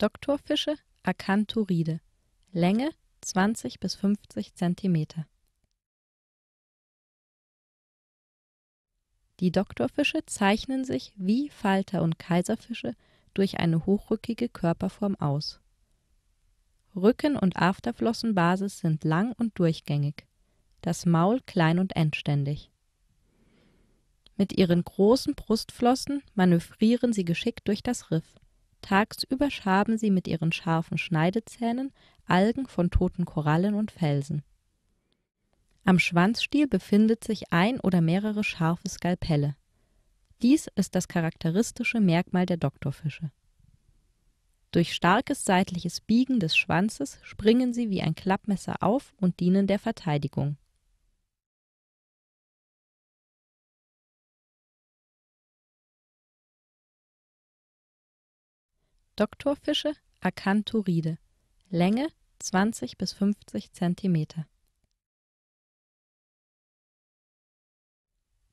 Doktorfische acanthuride. Länge 20 bis 50 cm. Die Doktorfische zeichnen sich wie Falter und Kaiserfische durch eine hochrückige Körperform aus. Rücken- und Afterflossenbasis sind lang und durchgängig, das Maul klein und endständig. Mit ihren großen Brustflossen manövrieren sie geschickt durch das Riff. Tagsüber schaben sie mit ihren scharfen Schneidezähnen Algen von toten Korallen und Felsen. Am Schwanzstiel befindet sich ein oder mehrere scharfe Skalpelle. Dies ist das charakteristische Merkmal der Doktorfische. Durch starkes seitliches Biegen des Schwanzes springen sie wie ein Klappmesser auf und dienen der Verteidigung Doktorfische Acanthuride. Länge 20 bis 50 cm.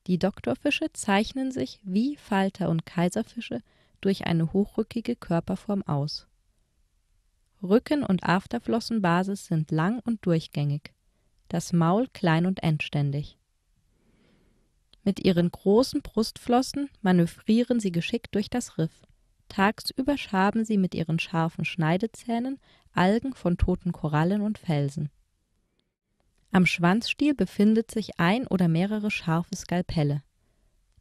Die Doktorfische zeichnen sich wie Falter und Kaiserfische durch eine hochrückige Körperform aus. Rücken- und Afterflossenbasis sind lang und durchgängig, das Maul klein und endständig. Mit ihren großen Brustflossen manövrieren sie geschickt durch das Riff Tagsüber schaben sie mit ihren scharfen Schneidezähnen Algen von toten Korallen und Felsen. Am Schwanzstiel befindet sich ein oder mehrere scharfe Skalpelle.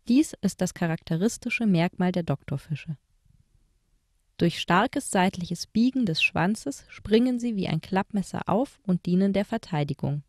Dies ist das charakteristische Merkmal der Doktorfische. Durch starkes seitliches Biegen des Schwanzes springen sie wie ein Klappmesser auf und dienen der Verteidigung